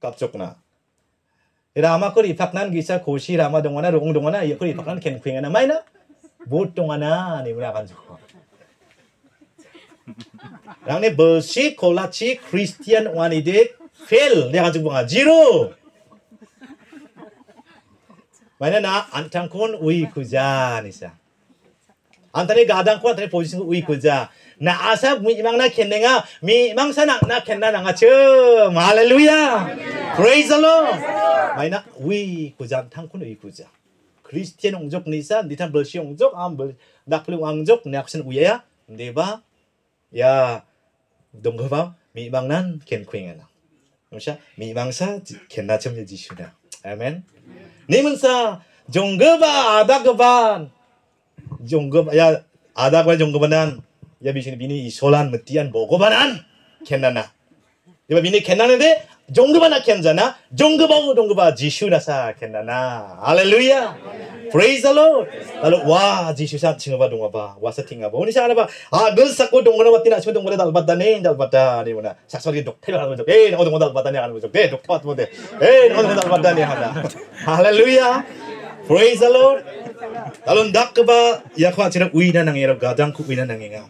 갑쪽구나. 라마 그 입학난 기사 고시 라마 동안나 로공 동안나 예그 입학난 캔쿠잉나 마이나 못 동안나 니무나 간주고. 랑네 벌시 콜라치 크리스티안 와니데 fail dia kan bunga zero mana na antangkon ui kujan isa antane gadang ko antane posisi ui ya. kuja na asap mi imang na kenenga mi imang sana na kenna na nga chum hallelujah praise the lord maina ui kuja tangkun ui kuja kristian ongjok nisa ditan belsi ongjok am bel dakli ongjok na aksen uya deba ya, ya. donggoba mi imang nan ken kuinga na msa mi imang sa kenna chum ye jisuna amen nimun sa jonggoba adagoban jonggom ya ada kwa jonggom banan ya bisini bini isolan metian bogo banan kenana ya bini kenana de 정급하나 캔잖아. 정급하고 정급하 지슈나사 캔다나. 할렐루야. Praise the Lord. 나로 와 지슈사 친구바 동아바 와서 팅아바 오늘 샤나바 아 글사고 동그라 왔디나 시 동그라 달바다네 달바다 아니구나 삭소리 독태를 하는 거죠 에이 나도 동그라 달바다네 하는 거죠 네 독태 같은 건데 에이 나도 동그라 달바다네 하나 할렐루야 Praise the Lord Talon dak ka ba ya kwa chira ui na nang y erab gadang ku ui na nang enga.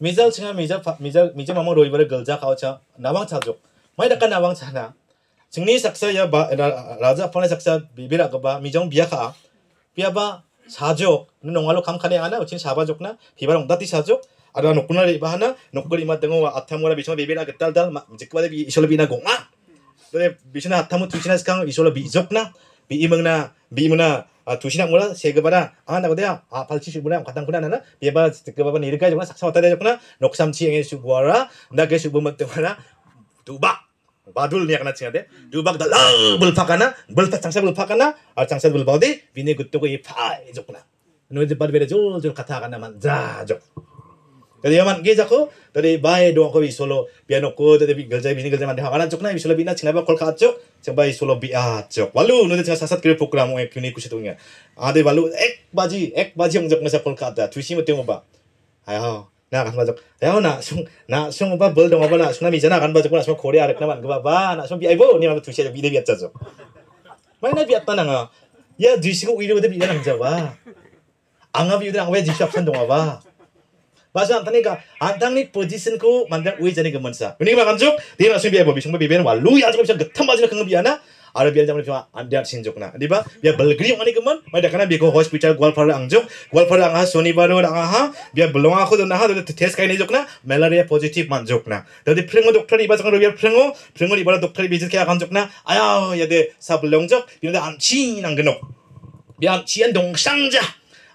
Mizal chinga mija mija mija mama roi bara galja khao cha nawang cha jok. Mai dakka nawang cha na. Chingni saksa ya ba raja phone saksa bibira ka ba mijong biya kha. Biya ba 사족 농알로 감카네 하나 우친 사바족나 i 바랑 옹다티 사족 아라 녹구나 리바하나 녹거리마 등어 아타모라 비쳐 비비나 그딸달 직바데 비 이솔비나 공아 그래 비시 o 아타모 투시나 스캉 이솔 i 비족나 비이멍나 미문아 아, 두시랑문화 세그바라 아 나고대야 아 발치시문화 과당문화나 예바 그바바는 이렇게까지 문화 삭사 왔다 되셨구나 녹삼치행의 수구하라 나게 수부먹 때문에 두박 badul niya kana tsingade dubak da la bul pakana bul ta changsa bul pakana ar changsa bul bodi bini gutto ko i pa jokna no je bad bere jol jol katha kana man ja jok Tadi yaman ge jako tadi bae dong ko bisolo piano ko tadi b gelja bini gelja m a n d e hakanan cok na bisolo bina chinaba kol ka cok cok bai solo bi a cok. Walu nu tadi sasat kire program ek kini kusi tungya. Ade walu ek baji ek baji ang jok na sa kol ka da tuisi mo tengo ba. Ayo na kan bajok. Ayo na sung na sung ba bel d o n o ba na sung na bijana kan bajok na sung kore arek na man ke ba na sung bi ai bo ni ma tuisi jok bi de bi a cok. cok Mana bi a tananga. Ya tuisi ko iri bo de bi na mja ba. Anga bi udah a n g w a jisap i sandong ba. Basa a n tanika, a n tangni position ko mandang u i jani gamansa. Ini ka mga kanjuk, di na sumbi y a b o bisung bibi wa lu ya jok b i s a g e t a m basa kang biana. y Ada biar jaman b i y s a n g ada sinjuk na, di ba? Biar belgri ang ani gaman, m a dakana biar ko hospital g u a l fara ang jok, g u a l fara ang ha soni baro ang ha, biar belong ako do na ha do na t e s kain i jok na, malaria p o s i t i f man jok na. d a di p r i n g o d o k t e r iba jok biar p r i n g o p r i n g o iba l a d o k t e r bisit kaya kan jok na, ayaw ya de sablong jok, biar a a n c i n ang genok. Biar cian dong sangja. アンチェンドンシャンジャあろみんなで起きるなんかのにゃらなわとりあえずこれかじょ콜카저우치제발글자카마등틱타치흥아탕바땡적글자카마땡너들비시모콜카다비싱바에야마카는이경행적구나안친농자하나옥친은항행적구나네그만친데이솔라비아타이보스메실비아보체메실비아타이보제이솔라비아저우치메실비아이솔라송나사이솔라송만치나이솔라송차치나네그만이다카라이솔라비아쪽렌트로비아타하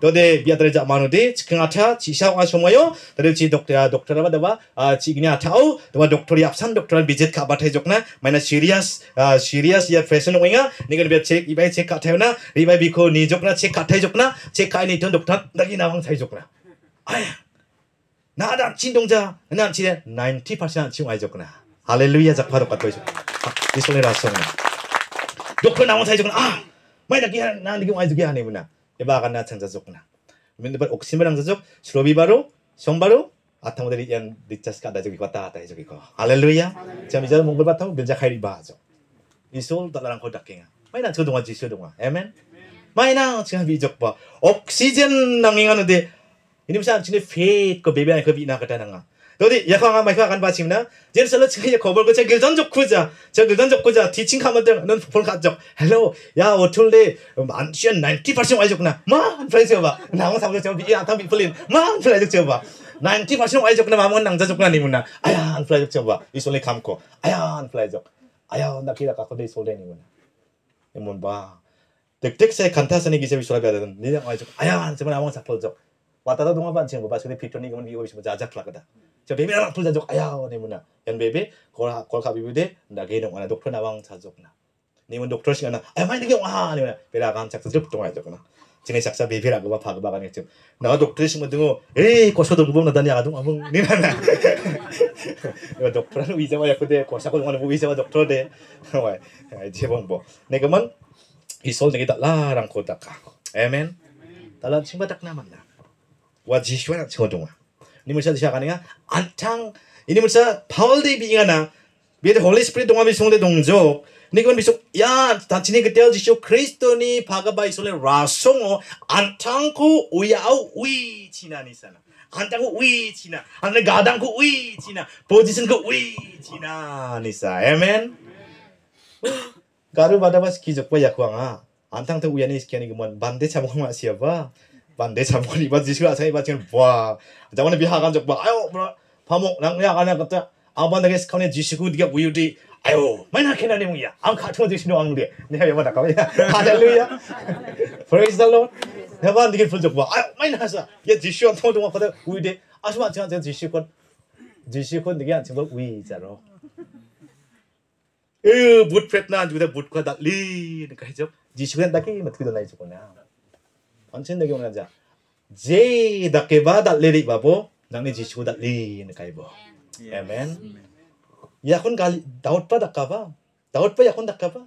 너네 미아들 자마노데 지크나타 지샤와 소모요 너네 지 독터야 독터라바 다바 아 지그냐 타오 다바 독터리 앞산 독터란 비젯 카바테 족나 마이나 시리아스 아 시리아스 야 패션 오잉아 니가 비 체크 이바이 체크 카타요나 리바이 비코 니 족나 체크 카타이 족나 체크 아니 던 독터 나기 나왕 사이 족나 아야 나다 진동자 난 지네 90% 지금 아이 족나 할렐루야 작파도 갖고 있어 이슬레 라송 독터 나온 사이 족나 아, 아 마이나 기한 나 니가 와이 기한 이분나 바가나 창자족나 민데 바 옥시메랑 자족 슈로비 바로 숑 바로 아타모 데리 양 리차스 까다 저기 왔다 왔다 저기 거 할렐루야 자 미자 몽골 바타모 빌자 카이리 바죠 이솔 달랑 거다킹아 마이나 저동아 지시 동아 아멘 마이나 지금 비적 봐 옥시젠 낭행하는데 이놈 사람 진짜 페이크 베베나 겁이 나가다나가 어디 야광아 마이카 간 바침나 젠슬러 치가 야 거벌고 제 길전 좋고자 제 길전 좋고자 티칭 카마들 넌 볼가적 헬로 야 어툴데 만션 90% 와이적나 마 프렌즈 봐 나온 사람들 좀 비야 탐 비플린 마 프렌즈 좀봐 90% 와이적나 마문 낭자 적나 니무나 아야 프렌즈 좀봐 이솔레 감고 아야 프렌즈 아야 나 기다 갖고데 이솔레 니무나 이문 봐 득득세 간타선의 기세비 소라비야 되는 니네 와이적 아야 저번 아무 사포적 왔다다 동안 반치는 거 봐. 근데 피터니 그러면 이거 있으면 자작 플라그다. cho bé mẹ pul jajok ayaw ni muna yan bebe kol kol kabi bude nda geno ana doktor na wang jajok na ni mun doktor sing ana ay mai ni gyo ah ni muna bela kan chak jajok tong ayajok na jine chak sa bebe rago ba phag ba kan chim na doktor sing mudungo eh ko so dong bom na dan ya dong amung ni na na ni doktor na visa ma yakode ko sa ko dong visa ma doktor de wai je bom bo ne kaman isol ne kita larang ko daka amen talan sing batak na man na wa jishwa na chodong inimul sa disha kaninga antang inimul sa paul di binga na bede holy spirit donga bisung de dongjok 니건 비속 야 단치니 그때어 지쇼 크리스토니 바가바이솔레 라송어 안탕코 우야우 우이 지나니사나 안탕코 우이 지나 안내 가당코 우이 지나 보지슨코 우이 지나니사 에멘 가르 바다바스 기적과 약황아 안탕토 우야니 스키아니 그만 반대 차몽 마시아바 ban desa mo ni bat jisra sai bat chen bwa jawan bi ha gan jok ba ayo bra pamo nang ya gan ka ta aban da ges kone jisku diga buyu di 아유, 맨날 캐나니 뭐야? 안 같은 거 대신에 왕 그래. 내가 여봐 나가. 할렐루야. Praise the Lord. 내가 니게 불적 봐. 아유, 맨날 하사. 야, 지시 한 통도 막 받아. 우이데. 아시마 제가 지시 건 지시 건 니게 안 친구 우이자로. 에휴, 못 뺐나 안 주다 못 가다. 리. 그러니까 해줘. 지시 건 나게 뭐 어떻게 되나 이제 거냐. konsen dagi mana aja. J dakeba dak lili babo nang ni jisu dak Amen. Yakun kali daud pa ba, Daud yakun ya ba,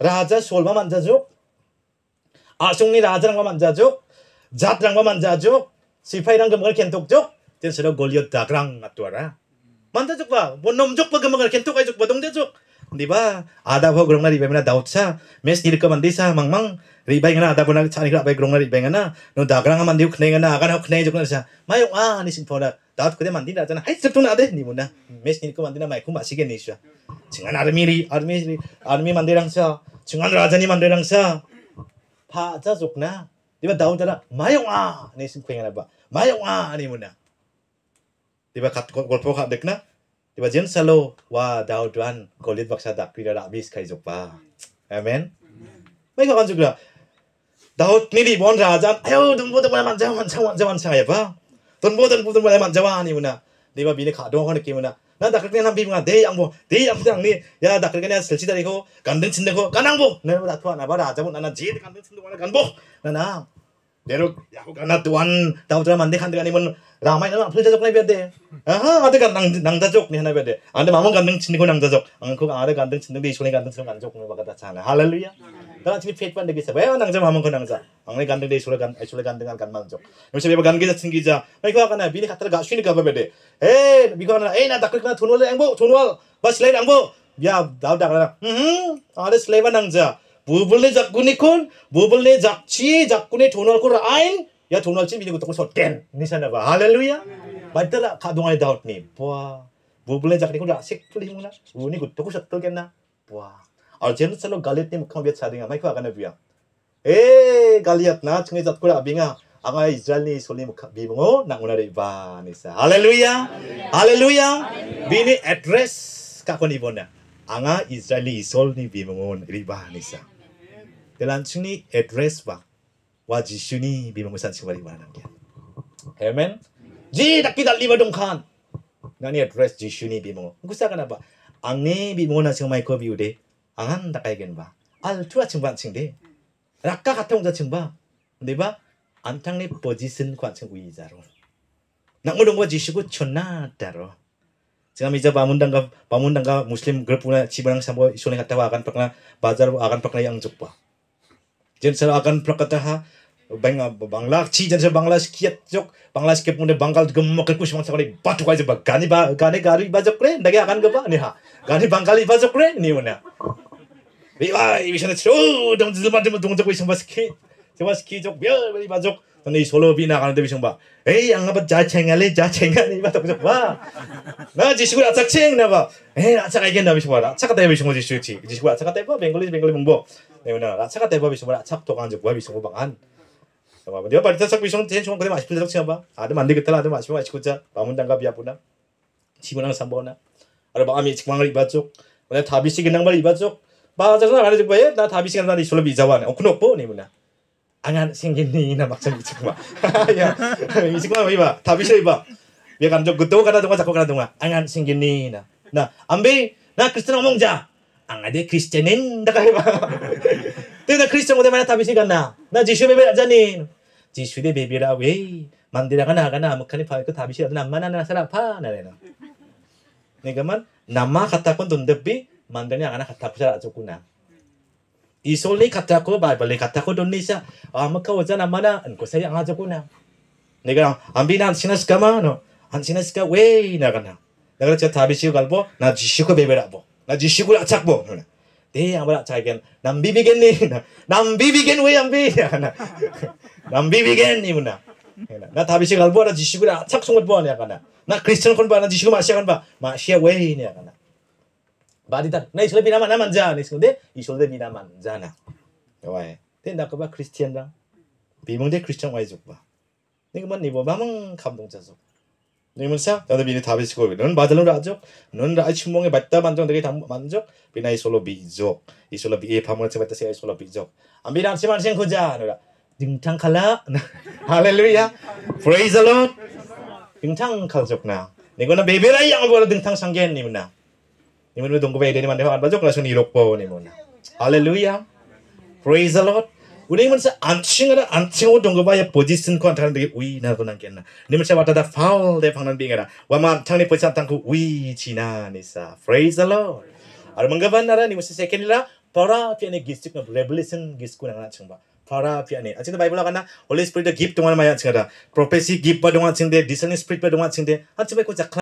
Raja solma manja jo. Asung ah, raja rangga manja jo. Jat rangga manja jo. Sipai rangga mengal kentok jo. Tin sero golio dak rang atuara. Manja jo pa. Bon nom jo pa gemang al kentok ai jo pa dong Diba ada bo gurung na di pemina daud sa. Mes diri ke mandi sa mang mang ribai ngana da bona chani kra bai grongna ribai ngana no da grang man diu khne ngana aga na khne jukna sa mayong a ni sin phora da kude man din da jana hai septu na de ni buna mes ni ko man din mai ku ma sige ni sha chingan armi ri army ri army man dirang sa chingan rajani man dirang sa pha cha jukna diba daun jana mayong a ni sin khengana ba mayong a ni buna tiba khat golpo khat dekna tiba jen salo wa daud wan kolit baksa pira rabis kai jokpa amen Baik kawan juga Daud ni bon raja, ayo don bodo bola man jawan jawan jawan saya ba. Don bodo bodo bola man jawan ni muna. Ni ba bini kado kan ki muna. 나 닥터가 난 비가 대 양보 대 양보장니 야 닥터가 내 설치다리고 간든 친다고 간앙보 내가 다투아 나봐 라자보 나나 지에 간든 친다고 나 간보 나나 내려가나 tuan tahu tuan mandi kan dengan imun ramai nama apa jajok nabi ada ah ada kan nang nang jajok nih nabi ada anda mau ganteng cinta kau nang jajok angkau ada ganteng cinta di sini ganteng sini ganteng kau bakat sana haleluya dalam sini faith pandai bisa bayar nang jam mau kau nang jajok angkau ganteng di sini ganteng sini ganteng kan nang jajok macam apa ganteng kita tinggi jah mereka akan nabi ini kata gak sini kau beda eh biko na eh nak takut kena tunwal angbo tunwal bas lain angbo ya dah dah kena hmm ada seleban nang jajok বুবলে জাকগুনিখন বুবলে জাকচি জাকগুনি থোনাল কো আইন ইয়া থোনাল চিমি গত কো সটেন নিসানা বা হালেলুয়া বাইতা খা দোয়াই দাউট নি বোয়া বুবলে জাকনি কো আসিক ফুলি মুনা উনি গত কো সত্তল কেন না বোয়া আর জেন সলো গালিত নি মুখম বেত সাদিং মাইকো আগানে বিয়া এ গালিয়াত না ছঙে জাত কো আবিঙা আগা ইজরাইল নি সলি মুখ বিমঙ নাঙ্গুনা রে বা নিসা হালেলুয়া হালেলুয়া বিনি এড্রেস কাকনি বনা আঙা ইজরাইলী ইসল নি বিমঙ রিবা নিসা Delanchini addresswa wajishuni bimangusan siwari wanangya. Amen. Ji d a k k i d a lima dongkan. h Nani address jishuni bimangu. Gusa k a n a b a Angi n bimangu nasi mai ko biu de. Angan d a k a i genba. Al tua c h u n g b a n cing de. Rakka kata ungja c h u n g b a Deba antangni h position kwa cing h ui jaro. n a ngudung wajishuku chonna daro. bisa bangun Jangan 지금 이제 바문당가 바문당가 무슬림 그룹 집이 a 삼보 이 a 에 a n p 아간 n a 바자로 아간 박나 양족봐 jen sa akan prakata ha bang bangla chi jen sel bangla skiat jok bangla skiat mune bangkal gem mo kekus mang sakali batu kai jeba gani ba gani gari ba jok kren dagi akan geba ni ha gani bangkali ba jok kren ni ba i bi shana chu dong zil ma dem dong jok isang baski jok ski jok biar bali ba jok ni solo bina kan debi sungba. Eh, yang apa jah cengale, jah cengale, iba tak bisa. Wah, nah jisku acak ceng, napa? Eh, acak aja nabi sungba. ji kata nabi ji jisku ci. Jisku acak kata apa? Bengali, Bengali mengbo. でもなら、さかてばびしもら、さくとがんじばびしもばがん。뭐, 뭐, 내가 빨리 타서 비송 텐 총, 그래, 맛있을 때 생각 봐. 아들 만들겠다, 아들 마시면 맛있고 자. 마문 당가 비아보나. 지문항 삼보나. 아들 마음이 직망을 입었죠. 내가 다비시 그냥 말 입었죠. 맞아서 나 알아줄 네, 거야. 나 다비시 그냥 나이 졸업 이자와네. 어, 그놈 뭐, 니무나. 안한 생긴이나 막상 미치구마. 야, 미치구마 뭐 이봐. 다비시 이봐. 왜 감정 그또 가다 동안 자꾸 가다 동안 안한 생긴이나. 나 안배 나 크리스천 어몽자. ang ade Kristiyanin da kayo ba? Tuna Kristiyan mo naman a tabi sigan na. Na j i s u bebe rajanin. j i s u de bebe ra we. 만디라가 나가나 아무카니 파이크 다비시라도 남만 하나 사람 파 나래나. 내가만 남마 갖다건 돈데비 만드니 아가나 갖다고 잘 아줬구나. 이솔리 갖다고 바이블리 갖다고 돈니샤 아무카 오자 남마나 안고 사이 안 아줬구나. 내가 안비나 안 신나스까마 너안 신나스까 왜 나가나. 내가 저 다비시고 갈보 나 지시고 베베라보. na jishigula chakbo de amra chaigen nam bibiggen ni nam bibiggen we ambi nam bibiggen ni muna na tabishi galbo na jishigula chak sungot bo na kana na christian kon ba na jishigu masia kon ba masia we ni kana 바디다 나 이슬레 비나만 나만 자 이슬레 이슬레 비나만 자나 와에 된다 그봐 크리스티안랑 비몽대 크리스천 와이족 봐 내가 뭔 이거 마망 감동자족 Nimusa, નિમુસા ત ન n બીની થાબે છે કોઈ નન બાદલન રાજો નન રાજ મ t ં ગ ે બત્તા બ n ં ધ ો દેગે થામ બાંધો b િ ન ા ઈ સ o n ો બીજો ઈસોલો બી એ o ા મ ો છે બત્તા સે ઈ સ ો n ો બ n જ o આમી રામસે મ ા ન સ n ખોજા નરા 딩탕 칼라 할렐루야 praise the lord jok 딩탕 칼 n d 니거나 베 n 라양 보라 딩탕 상게 님나 님은 동 o 베레 o n 데안 바족 라순 이롭보 님은 할렐루야 praise the lord Ulimwen sa anchingara anchingo donggoba ya position ko antang degi ui na ko nang kenna. Nimwen sa watada foul de pangnan bingara. Waman tang ni position tangku ui china nisa. Praise the Lord. Ar manggaban nara nimwen sa second la para pia ne gistik na revelation gisku nang chungba. para piani aching bible kana holy spirit gift dongwa maya chingara prophecy gift ba dongwa chingde discerning spirit ba dongwa chingde aching ba ko